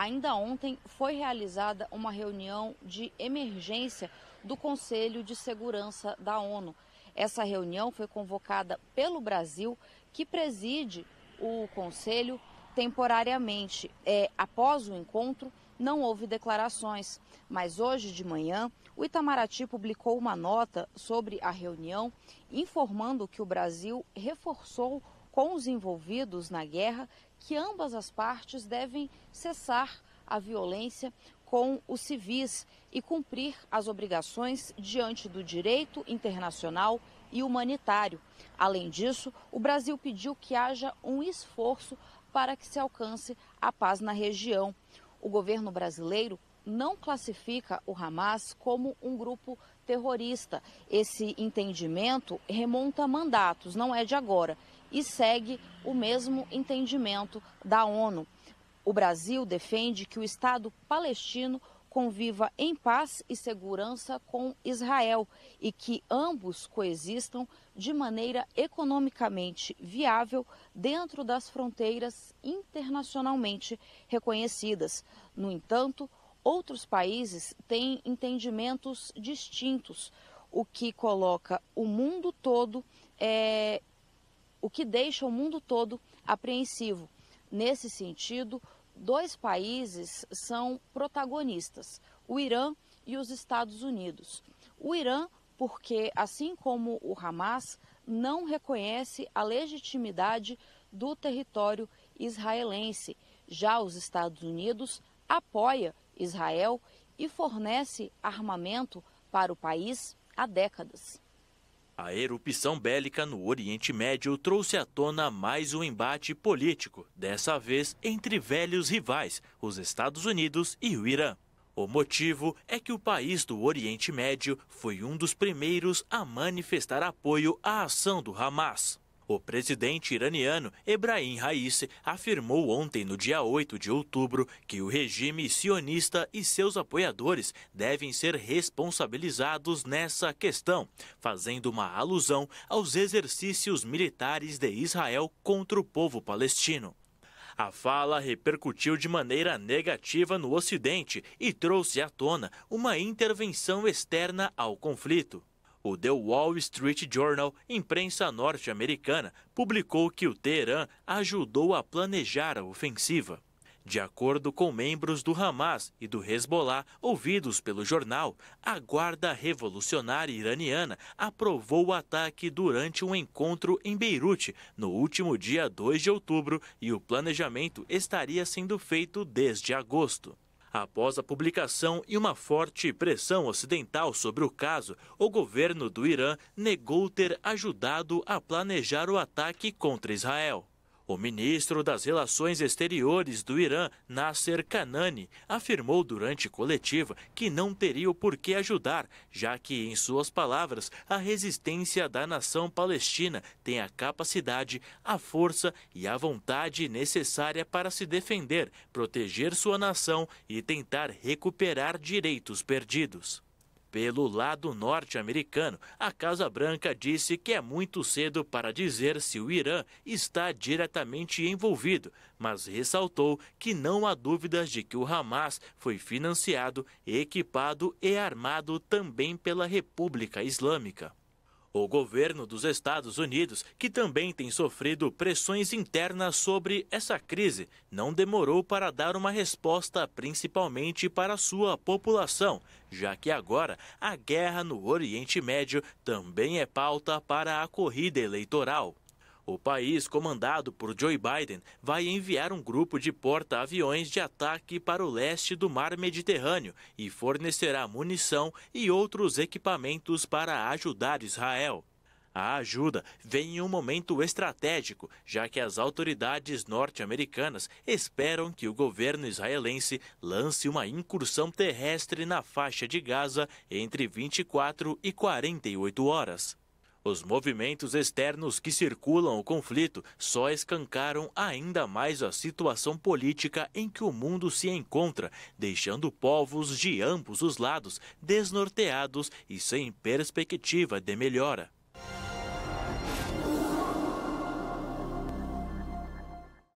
Ainda ontem foi realizada uma reunião de emergência do Conselho de Segurança da ONU. Essa reunião foi convocada pelo Brasil, que preside o Conselho temporariamente. É, após o encontro, não houve declarações, mas hoje de manhã o Itamaraty publicou uma nota sobre a reunião, informando que o Brasil reforçou com os envolvidos na guerra que ambas as partes devem cessar a violência com os civis e cumprir as obrigações diante do direito internacional e humanitário. Além disso, o Brasil pediu que haja um esforço para que se alcance a paz na região. O governo brasileiro não classifica o Hamas como um grupo terrorista. Esse entendimento remonta a mandatos, não é de agora e segue o mesmo entendimento da ONU. O Brasil defende que o Estado palestino conviva em paz e segurança com Israel e que ambos coexistam de maneira economicamente viável dentro das fronteiras internacionalmente reconhecidas. No entanto, outros países têm entendimentos distintos, o que coloca o mundo todo é, o que deixa o mundo todo apreensivo. Nesse sentido, dois países são protagonistas: o Irã e os Estados Unidos. O Irã, porque, assim como o Hamas, não reconhece a legitimidade do território israelense. Já os Estados Unidos apoia Israel e fornece armamento para o país há décadas. A erupção bélica no Oriente Médio trouxe à tona mais um embate político, dessa vez entre velhos rivais, os Estados Unidos e o Irã. O motivo é que o país do Oriente Médio foi um dos primeiros a manifestar apoio à ação do Hamas. O presidente iraniano Ebrahim Raisi afirmou ontem, no dia 8 de outubro, que o regime sionista e seus apoiadores devem ser responsabilizados nessa questão, fazendo uma alusão aos exercícios militares de Israel contra o povo palestino. A fala repercutiu de maneira negativa no Ocidente e trouxe à tona uma intervenção externa ao conflito. O The Wall Street Journal, imprensa norte-americana, publicou que o Teherã ajudou a planejar a ofensiva. De acordo com membros do Hamas e do Hezbollah, ouvidos pelo jornal, a Guarda Revolucionária Iraniana aprovou o ataque durante um encontro em Beirute no último dia 2 de outubro e o planejamento estaria sendo feito desde agosto. Após a publicação e uma forte pressão ocidental sobre o caso, o governo do Irã negou ter ajudado a planejar o ataque contra Israel. O ministro das Relações Exteriores do Irã, Nasser Kanani, afirmou durante coletiva que não teria o porquê ajudar, já que, em suas palavras, a resistência da nação palestina tem a capacidade, a força e a vontade necessária para se defender, proteger sua nação e tentar recuperar direitos perdidos. Pelo lado norte-americano, a Casa Branca disse que é muito cedo para dizer se o Irã está diretamente envolvido, mas ressaltou que não há dúvidas de que o Hamas foi financiado, equipado e armado também pela República Islâmica. O governo dos Estados Unidos, que também tem sofrido pressões internas sobre essa crise, não demorou para dar uma resposta, principalmente para sua população, já que agora a guerra no Oriente Médio também é pauta para a corrida eleitoral. O país, comandado por Joe Biden, vai enviar um grupo de porta-aviões de ataque para o leste do mar Mediterrâneo e fornecerá munição e outros equipamentos para ajudar Israel. A ajuda vem em um momento estratégico, já que as autoridades norte-americanas esperam que o governo israelense lance uma incursão terrestre na faixa de Gaza entre 24 e 48 horas. Os movimentos externos que circulam o conflito só escancaram ainda mais a situação política em que o mundo se encontra, deixando povos de ambos os lados desnorteados e sem perspectiva de melhora.